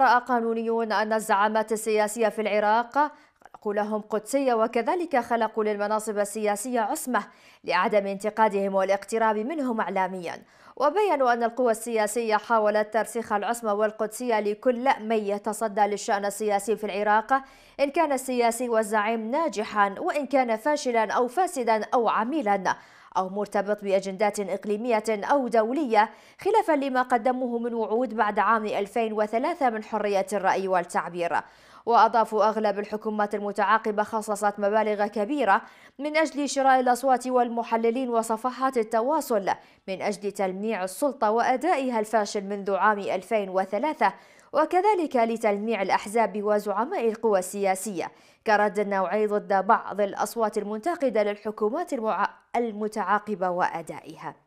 رأى قانونيون أن الزعامات السياسية في العراق خلقوا لهم قدسية وكذلك خلقوا للمناصب السياسية عصمة لعدم انتقادهم والاقتراب منهم إعلاميا وبينوا أن القوى السياسية حاولت ترسيخ العصمة والقدسية لكل من يتصدى للشأن السياسي في العراق إن كان السياسي والزعيم ناجحا وإن كان فاشلا أو فاسدا أو عميلا أو مرتبط بأجندات إقليمية أو دولية خلافا لما قدموه من وعود بعد عام 2003 من حرية الرأي والتعبير وأضافوا أغلب الحكومات المتعاقبة خصصت مبالغ كبيرة من أجل شراء الأصوات والمحللين وصفحات التواصل من أجل تلميع السلطة وأدائها الفاشل منذ عام 2003 وكذلك لتلميع الأحزاب وزعماء القوى السياسية كرد نوعي ضد بعض الأصوات المنتقدة للحكومات المتعاقبة وأدائها